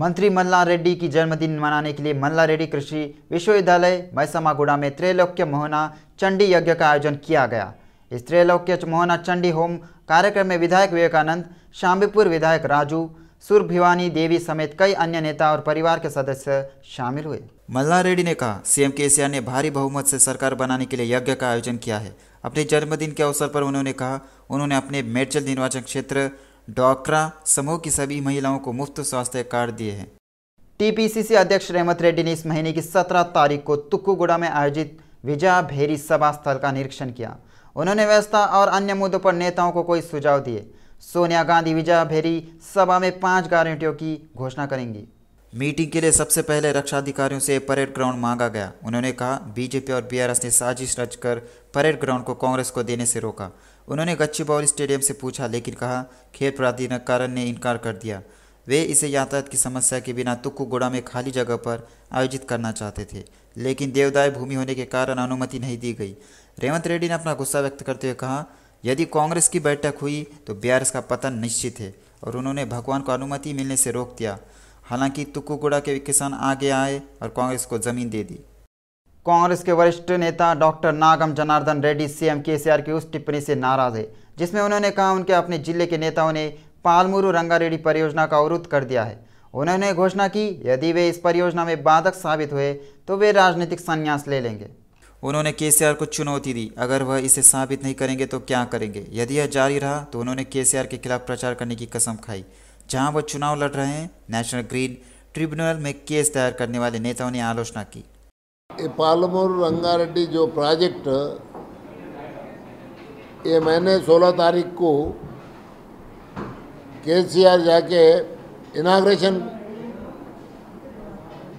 मंत्री मल्ला रेड्डी की जन्मदिन मनाने के लिए मल्ला रेड्डी कृषि विश्वविद्यालय मैसमागुड़ा में त्रैलोक्य मोहना चंडी यज्ञ का आयोजन किया गया इस त्रैलोक्य मोहना चंडी होम कार्यक्रम में विधायक विवेकानंद शाम्बीपुर विधायक राजू सुरभिवानी देवी समेत कई अन्य नेता और परिवार के सदस्य शामिल हुए मल्ला रेड्डी ने कहा सीएम के ने भारी बहुमत से सरकार बनाने के लिए यज्ञ का आयोजन किया है अपने जन्मदिन के अवसर पर उन्होंने कहा उन्होंने अपने मेडचल निर्वाचन क्षेत्र डॉक्रा समूह की सभी महिलाओं को मुफ्त स्वास्थ्य कार्ड दिए हैं टीपीसीसी अध्यक्ष रेमत रेड्डी ने इस महीने की सत्रह तारीख को तुक्कूगुड़ा में आयोजित विजया भेरी सभा स्थल का निरीक्षण किया उन्होंने व्यवस्था और अन्य मुद्दों पर नेताओं को कोई सुझाव दिए सोनिया गांधी विजया भेरी सभा में पाँच गारंटियों की घोषणा करेंगी मीटिंग के लिए सबसे पहले रक्षा अधिकारियों से परेड ग्राउंड मांगा गया उन्होंने कहा बीजेपी और बीआरएस ने साजिश रचकर परेड ग्राउंड को कांग्रेस को देने से रोका उन्होंने बॉल स्टेडियम से पूछा लेकिन कहा खेल प्राधिकरण ने इनकार कर दिया वे इसे यातायात की समस्या के बिना तुक्कुगुड़ा में खाली जगह पर आयोजित करना चाहते थे लेकिन देवदाय भूमि होने के कारण अनुमति नहीं दी गई रेवंत रेड्डी ने अपना गुस्सा व्यक्त करते हुए कहा यदि कांग्रेस की बैठक हुई तो बीआरएस का पतन निश्चित है और उन्होंने भगवान को अनुमति मिलने से रोक दिया हालांकि तुकुगुड़ा के किसान आगे आए और कांग्रेस को जमीन दे दी कांग्रेस के वरिष्ठ नेता doctor Nagam Janardhan Reddy CM KCR की उस टिप्पणी से नाराज है जिसमें उन्होंने कहा उनके अपने जिले के नेताओं ने पालमुरु रंगारेड्डी परियोजना का अवरुद्ध कर दिया है उन्होंने घोषणा की यदि वे इस परियोजना में बाधक साबित हुए तो वे राजनीतिक संन्यास ले लेंगे उन्होंने के को चुनौती दी अगर वह इसे साबित नहीं करेंगे तो क्या करेंगे यदि यह जारी रहा तो उन्होंने के के खिलाफ प्रचार करने की कसम खाई जहां वह चुनाव लड़ रहे हैं नेशनल ग्रीन ट्रिब्यूनल में केस दायर करने वाले नेताओं ने आलोचना की पालमूर रंगारेड्डी जो प्रोजेक्ट ये मैंने 16 तारीख को के सी आर जाके इनाग्रेशन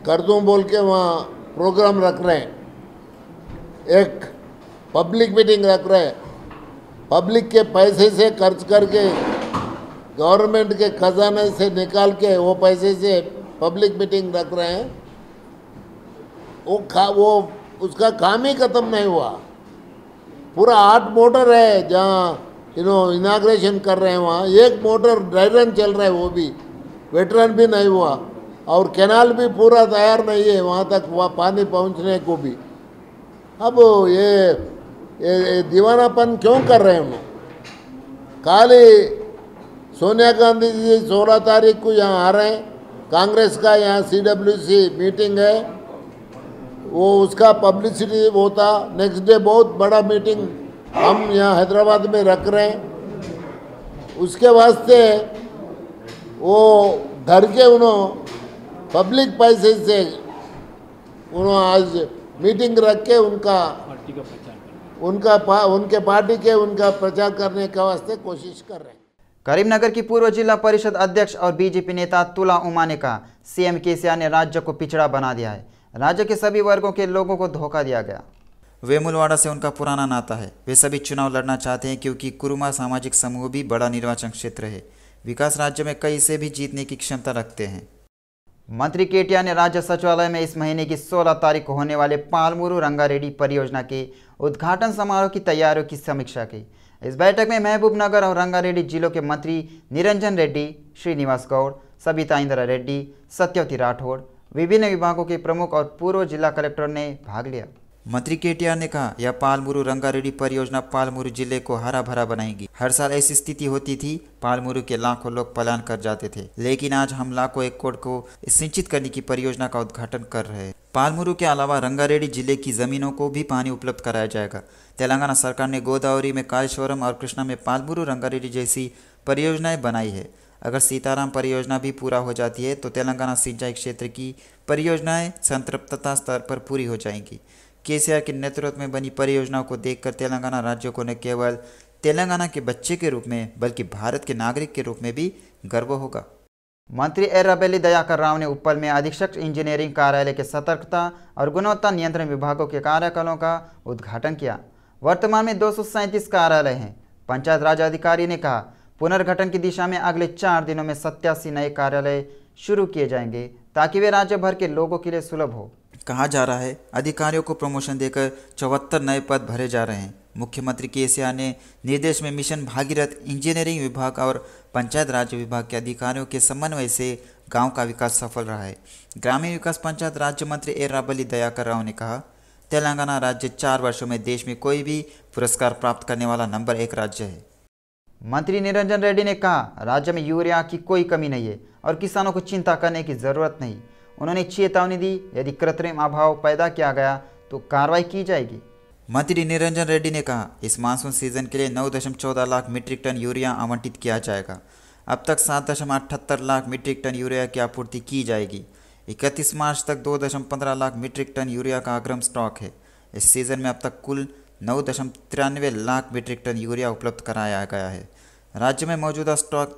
कर दू बोल के वहाँ प्रोग्राम रख रहे हैं एक पब्लिक मीटिंग रख रहे हैं पब्लिक के पैसे से खर्च करके गवर्नमेंट के खजाने से निकाल के वो पैसे से पब्लिक मीटिंग रख रहे हैं वो खा वो उसका काम ही ख़त्म नहीं हुआ पूरा आठ मोटर है जहाँ यू नो इनाग्रेशन कर रहे हैं वहाँ एक मोटर रन चल रहा है वो भी वेटरन भी नहीं हुआ और कैनाल भी पूरा तैयार नहीं है वहाँ तक वहाँ पानी पहुँचने को भी अब ये, ये, ये दीवानापन क्यों कर रहे हैं हम खाली सोनिया गांधी जी सोलह तारीख को यहाँ आ रहे हैं कांग्रेस का यहाँ सीडब्ल्यूसी मीटिंग है वो उसका पब्लिसिटी होता नेक्स्ट डे बहुत बड़ा मीटिंग हम यहाँ हैदराबाद में रख रहे हैं उसके वास्ते वो धर के उन्होंने पब्लिक पैसे से उन्होंने आज मीटिंग रख के उनका उनका पा, उनके पार्टी के उनका प्रचार करने के वास्ते कोशिश कर रहे हैं करीमनगर की पूर्व जिला परिषद अध्यक्ष और बीजेपी नेता तुला उमा ने कहा सीएम केसीआर ने राज्य को पिछड़ा बना दिया है राज्य के सभी वर्गों के लोगों को धोखा दिया गया वेमुलवाड़ा से उनका पुराना नाता है वे सभी चुनाव लड़ना चाहते हैं क्योंकि कुरुमा सामाजिक समूह भी बड़ा निर्वाचन क्षेत्र है विकास राज्य में कई से भी जीतने की क्षमता रखते हैं मंत्री केटिया ने राज्य सचिवालय में इस महीने की 16 तारीख को होने वाले पालमुरु रंगारेड्डी परियोजना के उद्घाटन समारोह की तैयारियों की समीक्षा की इस बैठक में महबूब नगर और रंगारेड्डी जिलों के मंत्री निरंजन रेड्डी श्रीनिवास गौड़ सबिता इंदिरा रेड्डी सत्यवती राठौड़ विभिन्न विभागों के प्रमुख और पूर्व जिला कलेक्टर ने भाग लिया मंत्री केटीआर ने कहा यह पालमुरु रंगारेड्डी परियोजना पालमुरु जिले को हरा भरा बनाएगी हर साल ऐसी स्थिति होती थी पालमुरु के लाखों लोग पलायन कर जाते थे लेकिन आज हम लाखों कोड को सिंचित करने की परियोजना का उद्घाटन कर रहे हैं पालमुरु के अलावा रंगारेड्डी जिले की जमीनों को भी पानी उपलब्ध कराया जाएगा तेलंगाना सरकार ने गोदावरी में कालेश्वरम और कृष्णा में पालमुरु रंगारेड्डी जैसी परियोजनाएं बनाई है अगर सीताराम परियोजना भी पूरा हो जाती है तो तेलंगाना सिंचाई क्षेत्र की परियोजनाएं संतृप्तता स्तर पर पूरी हो जाएंगी केसीआर के नेतृत्व में बनी परियोजनाओं को देखकर तेलंगाना राज्य को न केवल तेलंगाना के बच्चे के रूप में बल्कि भारत के नागरिक के रूप में भी गर्व होगा मंत्री रबेली दयाकर राव ने उपल में अधीक्षक इंजीनियरिंग कार्यालय के सतर्कता और गुणवत्ता नियंत्रण विभागों के कार्यकालों का उद्घाटन किया वर्तमान में दो कार्यालय हैं पंचायत राज अधिकारी ने कहा पुनर्गठन की दिशा में अगले चार दिनों में सत्यासी नए कार्यालय शुरू किए जाएंगे ताकि वे राज्य भर के लोगों के लिए सुलभ हो कहा जा रहा है अधिकारियों को प्रमोशन देकर चौहत्तर नए पद भरे जा रहे हैं मुख्यमंत्री के सिन्हा ने निर्देश में मिशन भागीरथ इंजीनियरिंग विभाग और पंचायत राज्य विभाग के अधिकारियों के समन्वय से गांव का विकास सफल रहा है ग्रामीण विकास पंचायत राज्य मंत्री ए राबली दयाकर राव ने कहा तेलंगाना राज्य चार वर्षों में देश में कोई भी पुरस्कार प्राप्त करने वाला नंबर एक राज्य है मंत्री निरंजन रेड्डी ने कहा राज्य में यूरिया की कोई कमी नहीं है और किसानों को चिंता करने की जरूरत नहीं उन्होंने चेतावनी दी यदि कृत्रिम अभाव पैदा किया गया तो कार्रवाई की जाएगी मंत्री निरंजन रेड्डी ने कहा इस मानसून सीजन के लिए नौ दशम चौदह लाख मीट्रिक टन यूरिया आवंटित किया जाएगा अब तक सात दशम अठहत्तर लाख मीट्रिक टन यूरिया की आपूर्ति की जाएगी इकतीस मार्च तक दो दशम पंद्रह लाख मीट्रिक टन यूरिया का अग्रम स्टॉक है इस सीजन में अब तक कुल नौ दशम तिरानवे लाख मीट्रिक टन यूरिया उपलब्ध कराया गया है राज्य में मौजूदा स्टॉक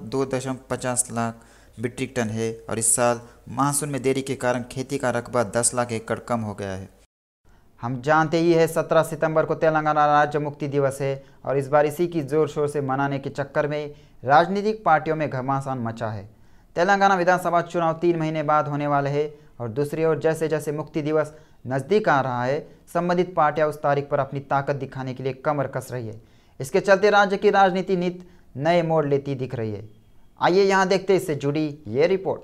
पचास लाख मीट्रिक टन है और इस साल मानसून में देरी के कारण खेती का रकबा 10 लाख एकड़ कम हो गया है हम जानते ही है 17 सितंबर को तेलंगाना राज्य मुक्ति दिवस है और इस बार इसी की जोर शोर से मनाने के चक्कर में राजनीतिक पार्टियों में घमासान मचा है तेलंगाना विधानसभा चुनाव तीन महीने बाद होने वाले है और दूसरी ओर जैसे जैसे मुक्ति दिवस नज़दीक आ रहा है संबंधित पार्टियां उस तारीख पर अपनी ताकत दिखाने के लिए कमर कस रही है इसके चलते राज्य की राजनीति नित नए मोड़ लेती दिख रही है आइए यहां देखते इससे जुड़ी ये रिपोर्ट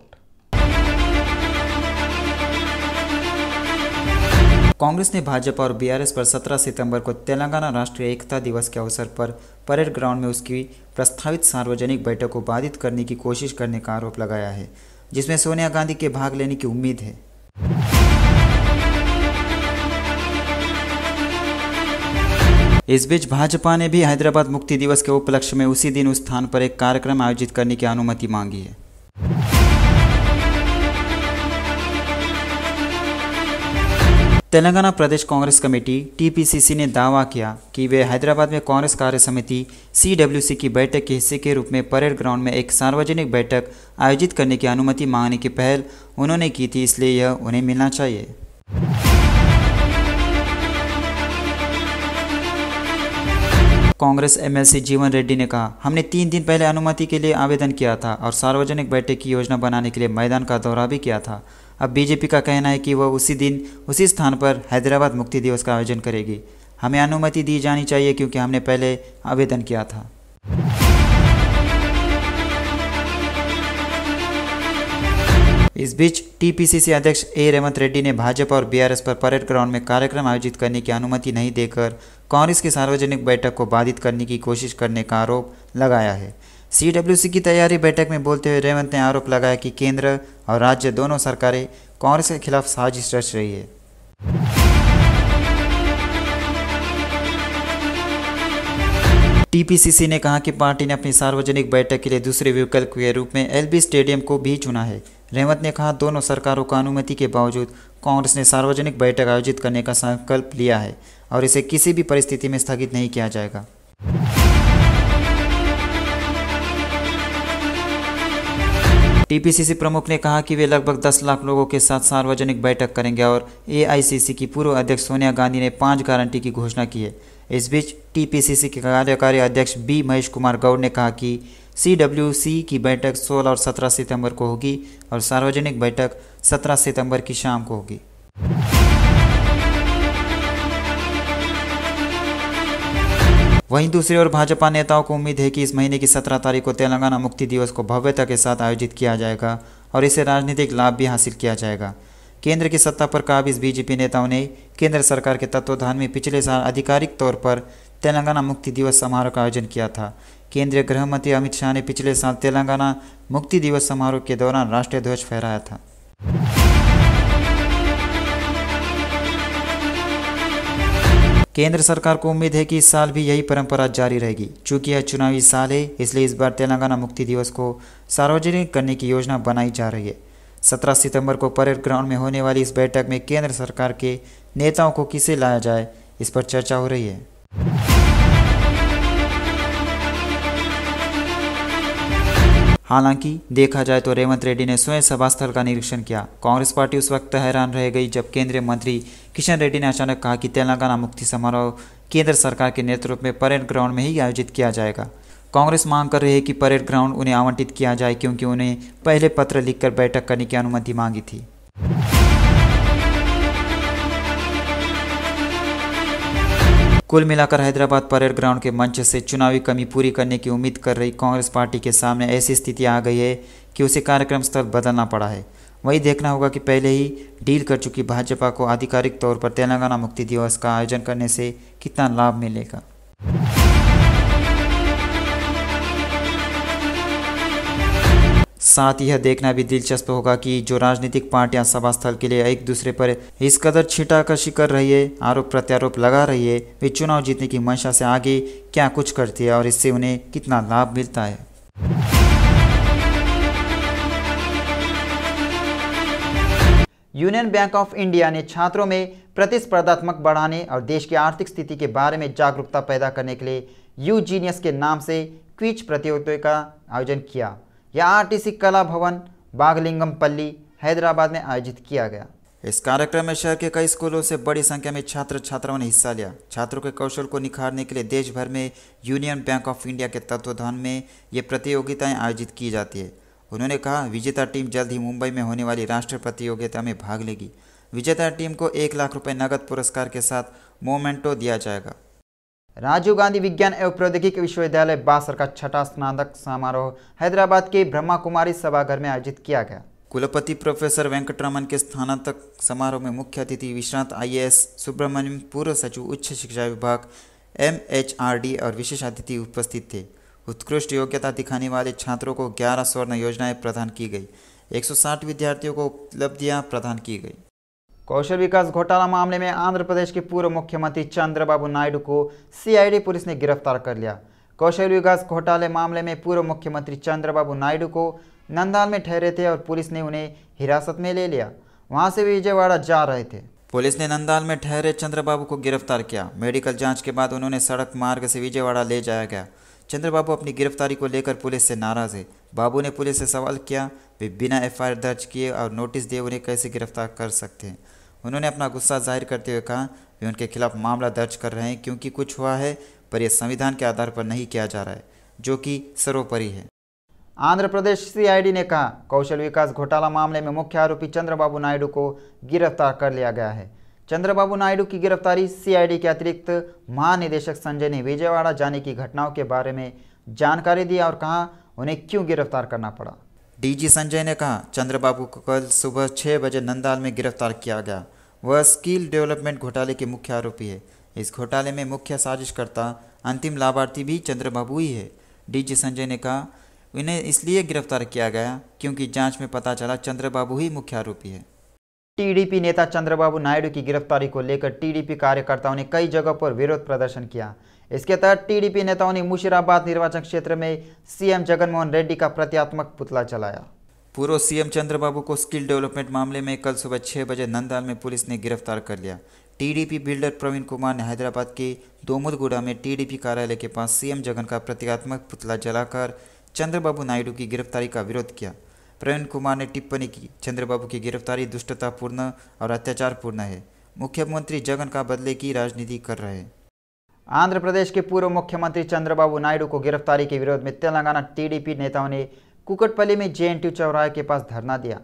कांग्रेस ने भाजपा और बीआरएस पर 17 सितंबर को तेलंगाना राष्ट्रीय एकता दिवस के अवसर पर परेड ग्राउंड में उसकी प्रस्तावित सार्वजनिक बैठक को बाधित करने की कोशिश करने का आरोप लगाया है जिसमें सोनिया गांधी के भाग लेने की उम्मीद है इस बीच भाजपा ने भी हैदराबाद मुक्ति दिवस के उपलक्ष्य में उसी दिन उस स्थान पर एक कार्यक्रम आयोजित करने की अनुमति मांगी है तेलंगाना प्रदेश कांग्रेस कमेटी टीपीसीसी ने दावा किया कि वे हैदराबाद में कांग्रेस कार्य समिति सीडब्ल्यूसी की बैठक के हिस्से के रूप में परेड ग्राउंड में एक सार्वजनिक बैठक आयोजित करने की अनुमति मांगने की पहल उन्होंने की थी इसलिए यह उन्हें मिलना चाहिए कांग्रेस एमएलसी जीवन रेड्डी ने कहा हमने तीन दिन पहले अनुमति के लिए आवेदन किया था और सार्वजनिक बैठक की योजना बनाने के लिए मैदान का दौरा भी किया था अब बीजेपी का कहना है कि वह उसी दिन उसी स्थान पर हैदराबाद मुक्ति दिवस का आयोजन करेगी हमें अनुमति दी जानी चाहिए क्योंकि हमने पहले आवेदन किया था इस बीच टीपीसीसी अध्यक्ष ए रेवंत रेड्डी ने भाजपा और बीआरएस पर परेड ग्राउंड में कार्यक्रम आयोजित करने की अनुमति नहीं देकर कांग्रेस की सार्वजनिक बैठक को बाधित करने की कोशिश करने का आरोप लगाया है सीडब्ल्यूसी की तैयारी बैठक में बोलते हुए रेवंत ने आरोप लगाया कि केंद्र और राज्य दोनों सरकारें कांग्रेस के खिलाफ साजिश रच रही है टीपीसीसी ने कहा कि पार्टी ने अपनी सार्वजनिक बैठक के लिए दूसरे विकल्प के रूप में एलबी स्टेडियम को भी चुना है रेवंत ने कहा दोनों सरकारों को अनुमति के बावजूद कांग्रेस ने सार्वजनिक बैठक आयोजित करने का संकल्प लिया है और इसे किसी भी परिस्थिति में स्थगित नहीं किया जाएगा टीपीसीसी प्रमुख ने कहा कि वे लगभग 10 लाख लोगों के साथ सार्वजनिक बैठक करेंगे और एआईसीसी की पूर्व अध्यक्ष सोनिया गांधी ने पांच गारंटी की घोषणा की है इस बीच टीपीसीसी के कार्यकारी अध्यक्ष बी महेश कुमार गौड़ ने कहा कि सीडब्ल्यूसी की बैठक 16 और 17 सितंबर को होगी और सार्वजनिक बैठक 17 सितंबर की शाम को होगी वहीं दूसरी ओर भाजपा नेताओं को उम्मीद है कि इस महीने की सत्रह तारीख को तेलंगाना मुक्ति दिवस को भव्यता के साथ आयोजित किया जाएगा और इसे राजनीतिक लाभ भी हासिल किया जाएगा केंद्र की सत्ता पर काबिज बीजेपी नेताओं ने केंद्र सरकार के तत्वाधान में पिछले साल आधिकारिक तौर पर तेलंगाना मुक्ति दिवस समारोह का आयोजन किया था केंद्रीय गृह मंत्री अमित शाह ने पिछले साल तेलंगाना मुक्ति दिवस समारोह के दौरान राष्ट्रीय ध्वज फहराया था केंद्र सरकार को उम्मीद है कि इस साल भी यही परंपरा जारी रहेगी चूंकि यह चुनावी साल है इसलिए इस बार तेलंगाना मुक्ति दिवस को सार्वजनिक करने की योजना बनाई जा रही है सत्रह सितंबर को परेड ग्राउंड में होने वाली इस बैठक में केंद्र सरकार के नेताओं को किसे लाया जाए इस पर चर्चा हो रही है हालांकि देखा जाए तो रेवंत रेड्डी ने स्वयं सभास्थल का निरीक्षण किया कांग्रेस पार्टी उस वक्त हैरान रह गई जब केंद्रीय मंत्री किशन रेड्डी ने अचानक कहा कि तेलंगाना मुक्ति समारोह केंद्र सरकार के नेतृत्व में परेड ग्राउंड में ही आयोजित किया जाएगा कांग्रेस मांग कर रही है कि परेड ग्राउंड उन्हें आवंटित किया जाए क्योंकि उन्हें पहले पत्र लिखकर बैठक करने की अनुमति मांगी थी कुल मिलाकर हैदराबाद परेड ग्राउंड के मंच से चुनावी कमी पूरी करने की उम्मीद कर रही कांग्रेस पार्टी के सामने ऐसी स्थिति आ गई है कि उसे कार्यक्रम स्थल बदलना पड़ा है वही देखना होगा कि पहले ही डील कर चुकी भाजपा को आधिकारिक तौर पर तेलंगाना मुक्ति दिवस का आयोजन करने से कितना लाभ मिलेगा साथ यह देखना भी दिलचस्प होगा कि जो राजनीतिक पार्टियां स्थल के लिए एक दूसरे पर इस कदर छिटाकशी कर रही है आरोप प्रत्यारोप लगा रही है वे चुनाव जीतने की मंशा से आगे क्या कुछ करती है और इससे उन्हें कितना लाभ मिलता है यूनियन बैंक ऑफ इंडिया ने छात्रों में प्रतिस्पर्धात्मक बढ़ाने और देश की आर्थिक स्थिति के बारे में जागरूकता पैदा करने के लिए यू जीनियस के नाम से क्विज प्रतियोगिता का आयोजन किया टी आरटीसी कला भवन बागलिंगम पल्ली हैदराबाद में आयोजित किया गया इस कार्यक्रम में शहर के कई स्कूलों से बड़ी संख्या में छात्र छात्राओं ने हिस्सा लिया छात्रों के कौशल को निखारने के लिए देश भर में यूनियन बैंक ऑफ इंडिया के तत्वाधान में ये प्रतियोगिताएं आयोजित की जाती है उन्होंने कहा विजेता टीम जल्द ही मुंबई में होने वाली राष्ट्रीय प्रतियोगिता में भाग लेगी विजेता टीम को एक लाख रुपये नगद पुरस्कार के साथ मोमेंटो दिया जाएगा राजीव गांधी विज्ञान एवं प्रौद्योगिक विश्वविद्यालय बासर का छठा स्नातक समारोह हैदराबाद के ब्रह्मा कुमारी सभागार में आयोजित किया गया कुलपति प्रोफेसर वेंकटरमन के स्नातक समारोह में मुख्य अतिथि विश्रांत आईएएस सुब्रमण्यम पूर्व सचिव उच्च शिक्षा विभाग डी और विशेष अतिथि उपस्थित थे उत्कृष्ट योग्यता दिखाने वाले छात्रों को 11 स्वर्ण योजनाएं प्रदान की गई 160 विद्यार्थियों को उपलब्धियां प्रदान की गई कौशल विकास घोटाला मामले में आंध्र प्रदेश के पूर्व मुख्यमंत्री चंद्रबाबू नायडू को सीआईडी पुलिस ने गिरफ्तार कर लिया कौशल विकास घोटाले मामले में पूर्व मुख्यमंत्री चंद्रबाबू नायडू को नंदाल में ठहरे थे और पुलिस ने उन्हें हिरासत में ले लिया वहां से विजयवाड़ा जा रहे थे पुलिस ने नंदाल में ठहरे चंद्रबाबू को गिरफ्तार किया मेडिकल जाँच के बाद उन्होंने सड़क मार्ग से विजयवाड़ा ले जाया गया चंद्रबाबू अपनी गिरफ्तारी को लेकर पुलिस से नाराज है बाबू ने पुलिस से सवाल किया वे बिना एफआईआर दर्ज किए और नोटिस दिए उन्हें कैसे गिरफ्तार कर सकते हैं उन्होंने अपना गुस्सा जाहिर करते हुए कहा वे उनके खिलाफ मामला दर्ज कर रहे हैं क्योंकि कुछ हुआ है पर यह संविधान के आधार पर नहीं किया जा रहा है जो कि सर्वोपरि है आंध्र प्रदेश सीआईडी ने कहा कौशल विकास घोटाला मामले में मुख्य आरोपी चंद्रबाबू नायडू को गिरफ्तार कर लिया गया है चंद्रबाबू नायडू की गिरफ्तारी सीआईडी के अतिरिक्त महानिदेशक संजय ने विजयवाड़ा जाने की घटनाओं के बारे में जानकारी दी और कहा उन्हें क्यों गिरफ्तार करना पड़ा डीजी संजय ने कहा चंद्रबाबू को कल सुबह छः बजे नंदाल में गिरफ्तार किया गया वह स्किल डेवलपमेंट घोटाले के मुख्य आरोपी है इस घोटाले में मुख्य साजिशकर्ता अंतिम लाभार्थी भी चंद्रबाबू ही है डीजी संजय ने कहा इन्हें इसलिए गिरफ्तार किया गया क्योंकि जांच में पता चला चंद्रबाबू ही मुख्य आरोपी है टीडीपी नेता चंद्रबाबू नायडू की गिरफ्तारी को लेकर टीडीपी कार्यकर्ताओं ने कई जगह पर विरोध प्रदर्शन किया इसके तहत टीडीपी नेताओं ने मुशीराबाद निर्वाचन क्षेत्र में सीएम जगनमोहन रेड्डी का प्रत्यात्मक पुतला चलाया पूर्व सीएम चंद्रबाबू को स्किल डेवलपमेंट मामले में कल सुबह छह बजे नंदाल में पुलिस ने गिरफ्तार कर लिया टीडीपी बिल्डर प्रवीण कुमार ने हैदराबाद के दोमुदगुड़ा में टीडीपी कार्यालय के पास सीएम जगन का प्रतीकात्मक पुतला जलाकर चंद्रबाबू नायडू की गिरफ्तारी का विरोध किया प्रवीण कुमार ने टिप्पणी की चंद्रबाबू की गिरफ्तारी दुष्टतापूर्ण और अत्याचारपूर्ण है मुख्यमंत्री जगन का बदले की राजनीति कर रहे हैं आंध्र प्रदेश के पूर्व मुख्यमंत्री चंद्रबाबू नायडू को गिरफ्तारी के विरोध में तेलंगाना टीडीपी नेताओं ने कुकटपल्ली में जे चौराहे के पास धरना दिया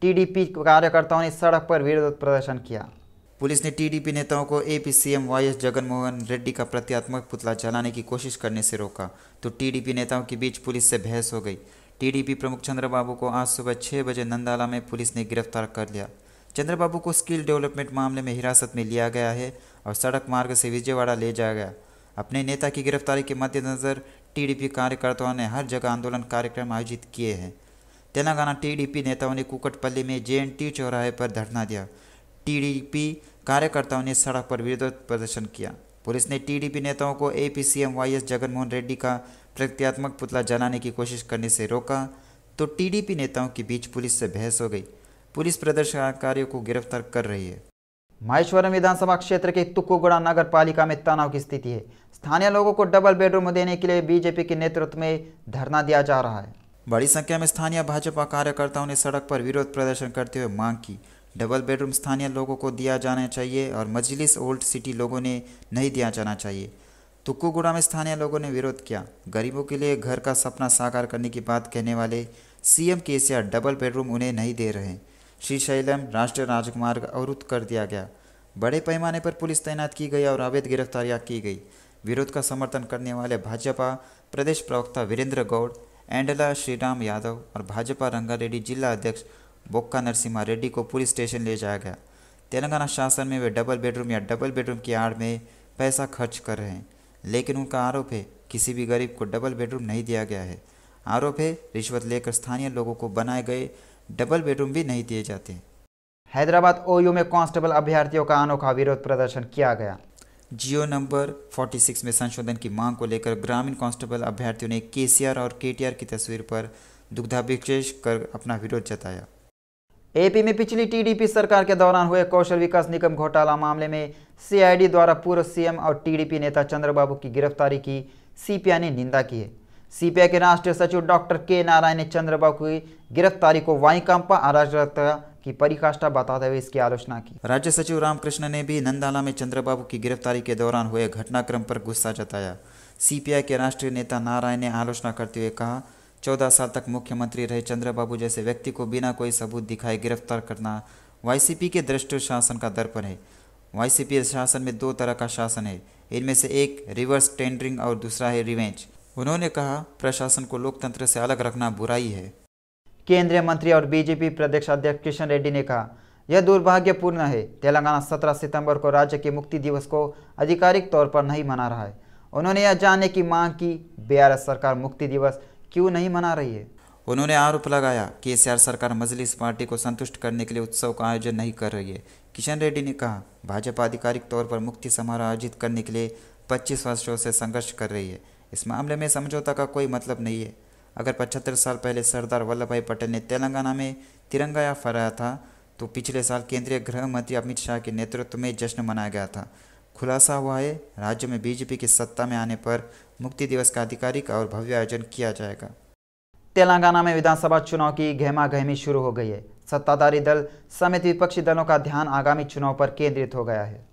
टीडीपी कार्यकर्ताओं ने सड़क पर विरोध प्रदर्शन किया पुलिस ने टीडीपी नेताओं को AP CM YS Jaganmohan Reddy का प्रत्यात्मक पुतला जलाने की कोशिश करने से रोका तो टीडीपी नेताओं के बीच पुलिस से बहस हो गई टीडीपी प्रमुख चंद्रबाबू को आज सुबह छः बजे नंदाला में पुलिस ने गिरफ्तार कर लिया चंद्रबाबू को स्किल डेवलपमेंट मामले में हिरासत में लिया गया है और सड़क मार्ग से विजयवाड़ा ले जाया गया अपने नेता की गिरफ्तारी के मद्देनज़र टीडीपी कार्यकर्ताओं ने हर जगह आंदोलन कार्यक्रम आयोजित किए हैं तेलंगाना टीडीपी नेताओं ने कुकटपल्ली में जे चौराहे पर धरना दिया टीडीपी कार्यकर्ताओं ने सड़क पर विरोध प्रदर्शन किया पुलिस ने टीडीपी नेताओं को A P C M Y S Jaganmohan Reddy का प्रत्यात्मक पुतला जलाने की कोशिश करने से रोका तो टीडीपी नेताओं के बीच पुलिस से बहस हो गई पुलिस प्रदर्शनकारियों को गिरफ्तार कर रही है माहेश्वरम विधानसभा क्षेत्र के तुक्कुगुड़ा नगर पालिका में तनाव की स्थिति है स्थानीय लोगों को डबल बेडरूम देने के लिए बीजेपी के नेतृत्व में धरना दिया जा रहा है बड़ी संख्या में स्थानीय भाजपा कार्यकर्ताओं ने सड़क पर विरोध प्रदर्शन करते हुए मांग की डबल बेडरूम स्थानीय लोगों को दिया जाना चाहिए और मजलिस ओल्ड सिटी लोगों ने नहीं दिया जाना चाहिए तुक्कुगुड़ा में स्थानीय लोगों ने विरोध किया गरीबों के लिए घर का सपना साकार करने की बात कहने वाले सीएम के डबल बेडरूम उन्हें नहीं दे रहे श्री शैलम राष्ट्रीय राजमार्ग अवरुद्ध कर दिया गया बड़े पैमाने पर पुलिस तैनात की गई और अवैध गिरफ्तारियां की गई विरोध का समर्थन करने वाले भाजपा प्रदेश प्रवक्ता वीरेंद्र गौड़ एंडला श्रीराम यादव और भाजपा रंगारेड्डी जिला अध्यक्ष बोक्का नरसिम्हा रेड्डी को पुलिस स्टेशन ले जाया गया तेलंगाना शासन में वे डबल बेडरूम या डबल बेडरूम की आड़ में पैसा खर्च कर रहे हैं लेकिन उनका आरोप है किसी भी गरीब को डबल बेडरूम नहीं दिया गया है आरोप है रिश्वत लेकर स्थानीय लोगों को बनाए गए डबल बेडरूम भी नहीं दिए जाते हैदराबाद ओयू में कांस्टेबल अभ्यर्थियों का अनोखा विरोध प्रदर्शन किया गया जियो नंबर 46 में संशोधन की मांग को लेकर ग्रामीण कांस्टेबल अभ्यर्थियों ने केसीआर और केटीआर की तस्वीर पर दुग्धाभिषेक कर अपना विरोध जताया एपी में पिछली टीडीपी सरकार के दौरान हुए कौशल विकास निगम घोटाला मामले में सीआईडी द्वारा पूर्व सीएम और टीडीपी नेता चंद्रबाबू की गिरफ्तारी की सीपीआई ने निंदा की है सीपीआई के राष्ट्रीय सचिव डॉक्टर के नारायण चंद्रबाबू की गिरफ्तारी को वाईकांपा अराजकता की परिकाष्ठा बताते हुए इसकी आलोचना की राज्य सचिव रामकृष्ण ने भी नंदाला में चंद्रबाबू की गिरफ्तारी के दौरान हुए घटनाक्रम पर गुस्सा जताया सीपीआई के राष्ट्रीय नेता नारायण ने आलोचना करते हुए कहा चौदह साल तक मुख्यमंत्री रहे चंद्रबाबू जैसे व्यक्ति को बिना कोई सबूत दिखाए गिरफ्तार करना वाईसीपी के दृष्टि शासन का दर्पण है वाईसीपी शासन में दो तरह का शासन है इनमें से एक रिवर्स टेंडरिंग और दूसरा है रिवेंज उन्होंने कहा प्रशासन को लोकतंत्र से अलग रखना बुराई है केंद्रीय मंत्री और बीजेपी प्रदेश अध्यक्ष किशन रेड्डी ने कहा यह दुर्भाग्यपूर्ण है तेलंगाना 17 सितंबर को राज्य के मुक्ति दिवस को आधिकारिक तौर पर नहीं मना रहा है उन्होंने यह जानने की मांग की बीआरएस सरकार मुक्ति दिवस क्यों नहीं मना रही है उन्होंने आरोप लगाया कि एस सरकार मजलिस पार्टी को संतुष्ट करने के लिए उत्सव का आयोजन नहीं कर रही है किशन रेड्डी ने कहा भाजपा आधिकारिक तौर पर मुक्ति समारोह आयोजित करने के लिए पच्चीस वर्षों से संघर्ष कर रही है इस मामले में समझौता का कोई मतलब नहीं है अगर पचहत्तर साल पहले सरदार वल्लभ भाई पटेल ने तेलंगाना में तिरंगा फहराया था तो पिछले साल केंद्रीय गृह मंत्री अमित शाह के नेतृत्व में जश्न मनाया गया था खुलासा हुआ है राज्य में बीजेपी की सत्ता में आने पर मुक्ति दिवस का आधिकारिक और भव्य आयोजन किया जाएगा तेलंगाना में विधानसभा चुनाव की गहमा गहमी शुरू हो गई है सत्ताधारी दल समेत विपक्षी दलों का ध्यान आगामी चुनाव पर केंद्रित हो गया है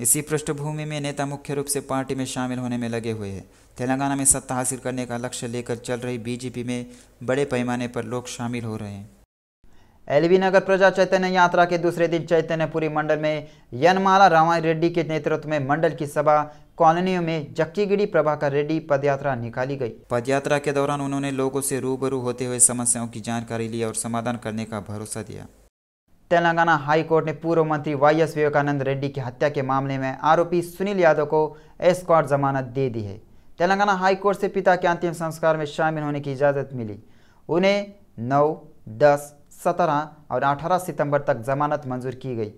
इसी पृष्ठभूमि में नेता मुख्य रूप से पार्टी में शामिल होने में लगे हुए हैं तेलंगाना में सत्ता हासिल करने का लक्ष्य लेकर चल रही बीजेपी में बड़े पैमाने पर लोग शामिल हो रहे हैं एलवी नगर प्रजा चैतन्य यात्रा के दूसरे दिन चैतन्यपुरी मंडल में यनमाला रामाई रेड्डी के नेतृत्व में मंडल की सभा कॉलोनियों में जक्कीगिड़ी प्रभाकर रेड्डी पदयात्रा निकाली गई पदयात्रा के दौरान उन्होंने लोगों से रूबरू होते हुए समस्याओं की जानकारी ली और समाधान करने का भरोसा दिया तेलंगाना हाई कोर्ट ने पूर्व मंत्री वाई एस विवेकानंद रेड्डी की हत्या के मामले में आरोपी सुनील यादव को एस्कॉट जमानत दे दी है तेलंगाना हाई कोर्ट से पिता के अंतिम संस्कार में शामिल होने की इजाज़त मिली उन्हें नौ दस सत्रह और अठारह सितंबर तक जमानत मंजूर की गई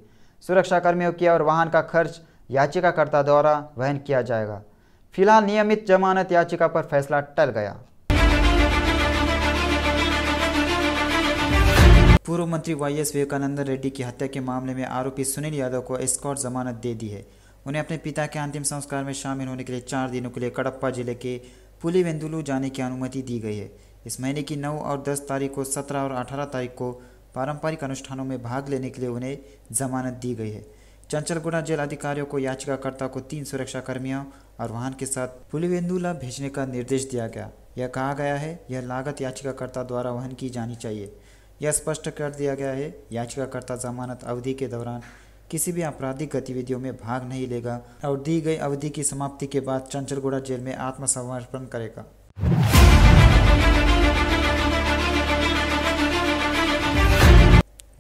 सुरक्षाकर्मियों की और वाहन का खर्च याचिकाकर्ता द्वारा वहन किया जाएगा फिलहाल नियमित जमानत याचिका पर फैसला टल गया पूर्व मंत्री वाई एस विवेकानंद रेड्डी की हत्या के मामले में आरोपी सुनील यादव को स्कॉट जमानत दे दी है उन्हें अपने पिता के अंतिम संस्कार में शामिल होने के लिए चार दिनों के लिए कड़प्पा जिले के पुलीवेंदुलू जाने की अनुमति दी गई है इस महीने की नौ और दस तारीख को सत्रह और अठारह तारीख को पारंपरिक अनुष्ठानों में भाग लेने के लिए उन्हें जमानत दी गई है चंचलगुड़ा जेल अधिकारियों को याचिकाकर्ता को तीन सुरक्षाकर्मियों और वाहन के साथ पुलिवेंदुला भेजने का निर्देश दिया गया यह कहा गया है यह लागत याचिकाकर्ता द्वारा वहन की जानी चाहिए यह स्पष्ट कर दिया गया है याचिकाकर्ता जमानत अवधि के दौरान किसी भी आपराधिक गतिविधियों में भाग नहीं लेगा और दी गई अवधि की समाप्ति के बाद चंचलगुड़ा जेल में आत्मसमर्पण करेगा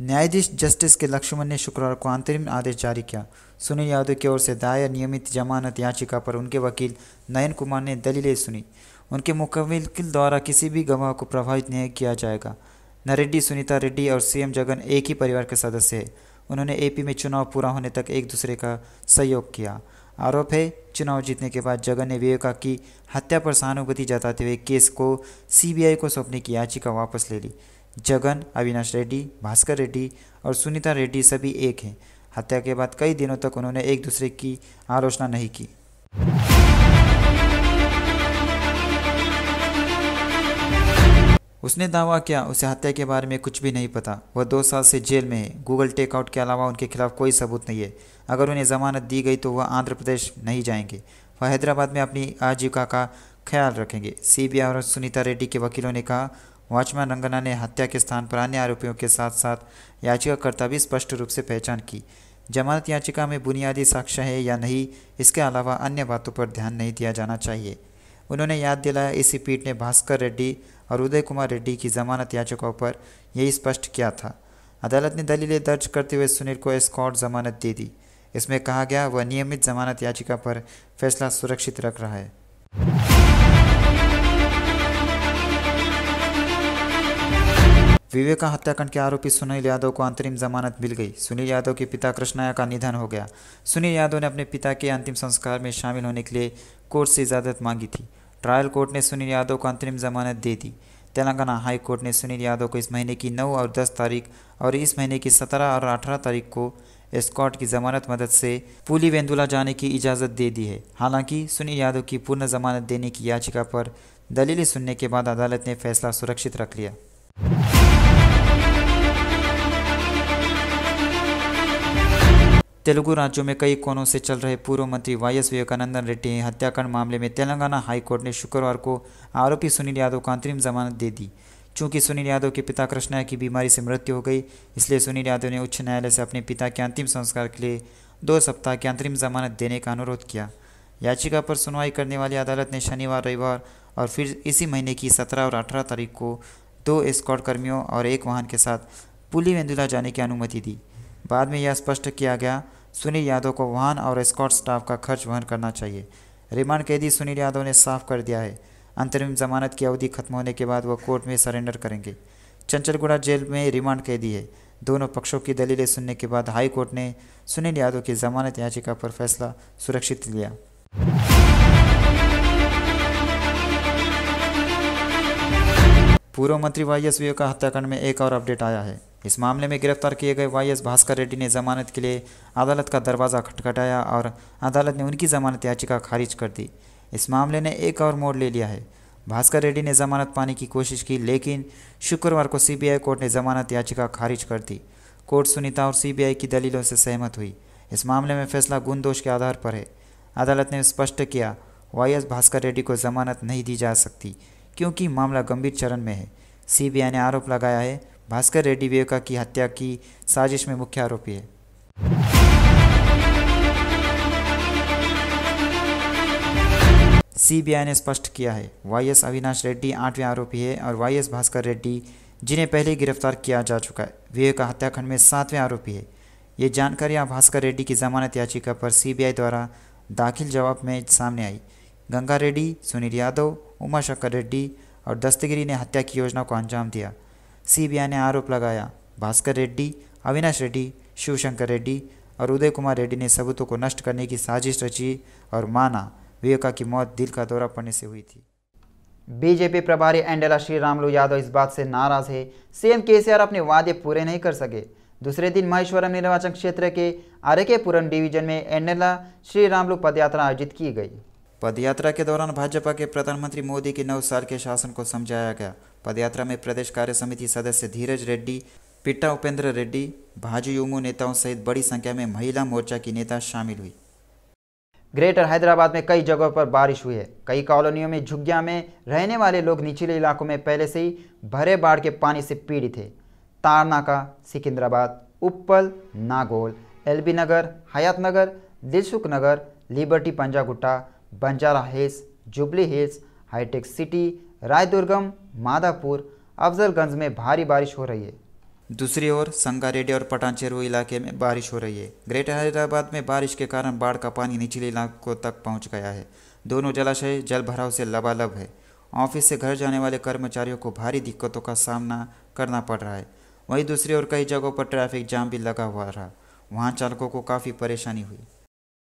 न्यायाधीश जस्टिस के लक्ष्मण ने शुक्रवार को अंतरिम आदेश जारी किया सुनील यादव की ओर से दायर नियमित जमानत याचिका पर उनके वकील नयन कुमार ने दलीलें सुनी उनके मुकविल द्वारा किसी भी गवाह को प्रभावित नहीं किया जाएगा नरेड्डी सुनीता रेड्डी और सीएम जगन एक ही परिवार के सदस्य हैं उन्होंने एपी में चुनाव पूरा होने तक एक दूसरे का सहयोग किया आरोप है चुनाव जीतने के बाद जगन ने विवेका की हत्या पर सहानुभूति जताते हुए केस को सीबीआई को सौंपने की याचिका वापस ले ली जगन अविनाश रेड्डी भास्कर रेड्डी और सुनीता रेड्डी सभी एक हैं हत्या के बाद कई दिनों तक उन्होंने एक दूसरे की आलोचना नहीं की उसने दावा किया उसे हत्या के बारे में कुछ भी नहीं पता वह दो साल से जेल में है गूगल टेकआउट के अलावा उनके खिलाफ कोई सबूत नहीं है अगर उन्हें ज़मानत दी गई तो वह आंध्र प्रदेश नहीं जाएंगे वह हैदराबाद में अपनी आजीविका का ख्याल रखेंगे सीबीआई और सुनीता रेड्डी के वकीलों ने कहा वॉचमैन रंगना ने हत्या के स्थान पर अन्य आरोपियों के साथ साथ याचिकाकर्ता भी स्पष्ट रूप से पहचान की जमानत याचिका में बुनियादी साक्ष्य है या नहीं इसके अलावा अन्य बातों पर ध्यान नहीं दिया जाना चाहिए उन्होंने याद दिलाया इसी पीठ ने भास्कर रेड्डी और उदय कुमार रेड्डी की जमानत याचिकाओं पर यही स्पष्ट किया था अदालत ने दलीलें दर्ज करते हुए सुनील को एस्कॉट जमानत दे दी इसमें कहा गया वह नियमित जमानत याचिका पर फैसला सुरक्षित रख रहा है विवेका हत्याकांड के आरोपी सुनील यादव को अंतरिम जमानत मिल गई सुनील यादव के पिता कृष्णाया का निधन हो गया सुनील यादव ने अपने पिता के अंतिम संस्कार में शामिल होने के लिए कोर्ट से इजाज़त मांगी थी ट्रायल कोर्ट ने सुनील यादव को अंतरिम जमानत दे दी तेलंगाना हाई कोर्ट ने सुनील यादव को इस महीने की 9 और 10 तारीख और इस महीने की 17 और 18 तारीख को स्कॉट की जमानत मदद से पुली वेंदुला जाने की इजाज़त दे दी है हालांकि सुनील यादव की पूर्ण जमानत देने की याचिका पर दलीलें सुनने के बाद अदालत ने फैसला सुरक्षित रख लिया तेलुगु राज्यों में कई कोनों से चल रहे पूर्व मंत्री वाईएस विवेकानंदन रेड्डी हत्याकांड मामले में तेलंगाना हाईकोर्ट ने शुक्रवार को आरोपी सुनील यादव को अंतरिम जमानत दे दी चूंकि सुनील यादव के पिता कृष्णा की बीमारी से मृत्यु हो गई इसलिए सुनील यादव ने उच्च न्यायालय से अपने पिता के अंतिम संस्कार के लिए दो सप्ताह की अंतरिम जमानत देने का अनुरोध किया याचिका पर सुनवाई करने वाली अदालत ने शनिवार रविवार और फिर इसी महीने की सत्रह और अठारह तारीख को दो स्कॉट कर्मियों और एक वाहन के साथ पुली वेंदुला जाने की अनुमति दी बाद में यह स्पष्ट किया गया सुनील यादव को वाहन और स्कॉट स्टाफ का खर्च वहन करना चाहिए रिमांड कैदी सुनील यादव ने साफ कर दिया है अंतरिम जमानत की अवधि खत्म होने के बाद वह कोर्ट में सरेंडर करेंगे चंचलगुड़ा जेल में रिमांड कैदी है दोनों पक्षों की दलीलें सुनने के बाद हाई कोर्ट ने सुनील यादव की जमानत याचिका पर फैसला सुरक्षित लिया पूर्व मंत्री वाई एस का हत्याकांड में एक और अपडेट आया है इस मामले में गिरफ्तार किए गए वाई एस भास्कर रेड्डी ने जमानत के लिए अदालत का दरवाज़ा खटखटाया और अदालत ने उनकी जमानत याचिका खारिज कर दी इस मामले ने एक और मोड़ ले लिया है भास्कर रेड्डी ने जमानत पाने की कोशिश की लेकिन शुक्रवार को सीबीआई कोर्ट ने जमानत याचिका खारिज कर दी कोर्ट सुनीता और सीबीआई की दलीलों से सहमत हुई इस मामले में फैसला गुण दोष के आधार पर है अदालत ने स्पष्ट किया वाई एस भास्कर रेड्डी को जमानत नहीं दी जा सकती क्योंकि मामला गंभीर चरण में है सीबीआई ने आरोप लगाया है भास्कर रेड्डी विवेका की हत्या की साजिश में मुख्य आरोपी है सीबीआई ने स्पष्ट किया है वाईएस अविनाश रेड्डी आठवें आरोपी है और वाईएस भास्कर रेड्डी जिन्हें पहले गिरफ्तार किया जा चुका है विवेका हत्याखंड में सातवें आरोपी है ये जानकारियां भास्कर रेड्डी की जमानत याचिका पर सीबीआई द्वारा दाखिल जवाब में सामने आई गंगा रेड्डी सुनील यादव उमा शंकर रेड्डी और दस्तगिरी ने हत्या की योजना को अंजाम दिया सीबीआई ने आरोप लगाया भास्कर रेड्डी अविनाश रेड्डी शिवशंकर रेड्डी और उदय कुमार रेड्डी ने सबूतों को नष्ट करने की साजिश रची और माना विवेका की मौत दिल का दौरा पड़ने से हुई थी बीजेपी प्रभारी एंडेला श्री रामलू यादव इस बात से नाराज है सीएम केसीआर अपने वादे पूरे नहीं कर सके दूसरे दिन महेश्वरम निर्वाचन क्षेत्र के आरकेपुरम डिवीजन में एंडेला श्री रामलू पदयात्रा आयोजित की गई पदयात्रा के दौरान भाजपा के प्रधानमंत्री मोदी के नौ साल के शासन को समझाया गया पदयात्रा में प्रदेश कार्य समिति सदस्य धीरज रेड्डी पिट्टा उपेंद्र रेड्डी भाजयुमो नेताओं सहित बड़ी संख्या में महिला मोर्चा की नेता शामिल हुई ग्रेटर हैदराबाद में कई जगहों पर बारिश हुई है कई कॉलोनियों में झुग्गिया में रहने वाले लोग निचले इलाकों में पहले से ही भरे बाढ़ के पानी से पीड़ित है Tarnaka Secunderabad Uppal Nagole LB Nagar Hayath Nagar Dilsukh Nagar Liberty Panjagutta Banjara Hills Jubilee Hills Hitech City Raidurgam Madhapur Afzalgunj में भारी बारिश हो रही है दूसरी ओर संगारेड्डी और पटानचेरू इलाके में बारिश हो रही है ग्रेटर हैदराबाद में बारिश के कारण बाढ़ का पानी निचले इलाकों तक पहुंच गया है दोनों जलाशय जल भराव से लबालब है ऑफिस से घर जाने वाले कर्मचारियों को भारी दिक्कतों का सामना करना पड़ रहा है वहीं दूसरी ओर कई जगहों पर ट्रैफिक जाम भी लगा हुआ रहा वहाँ चालकों को काफ़ी परेशानी हुई